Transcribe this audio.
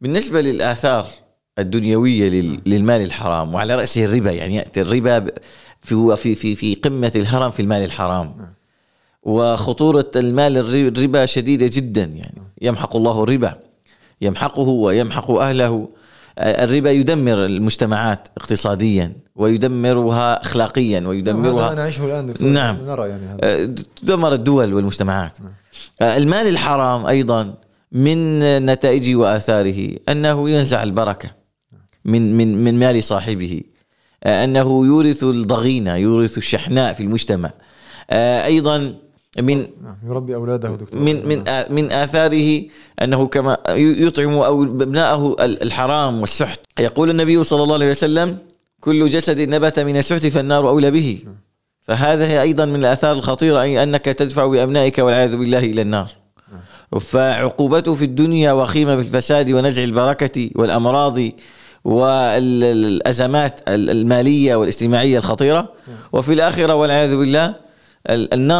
بالنسبه للاثار الدنيويه للمال الحرام وعلى راسه الربا يعني ياتي الربا في في في في قمه الهرم في المال الحرام نعم. وخطوره المال الربا شديده جدا يعني يمحق الله الربا يمحقه ويمحق اهله آه، الربا يدمر المجتمعات اقتصاديا ويدمرها اخلاقيا نعم، ويدمرها انا اعيشه الان دكتور نعم نرى يعني هذا. آه، تدمر الدول والمجتمعات نعم. آه، المال الحرام ايضا من نتائجه واثاره انه ينزع البركه من من من مال صاحبه آه، انه يورث الضغينه يورث الشحناء في المجتمع آه، ايضا من نعم، يربي اولاده دكتور من من آه، من اثاره انه كما يطعم او ابنائه الحرام والسحت يقول النبي صلى الله عليه وسلم كل جسد نبت من السحت فالنار اولى به نعم. فهذا ايضا من الاثار الخطيره اي انك تدفع بابنائك والعياذ بالله الى النار فعقوبته في الدنيا وخيمة بالفساد ونزع البركة والأمراض والأزمات المالية والاجتماعية الخطيرة نعم. وفي الآخرة والعياذ بالله النار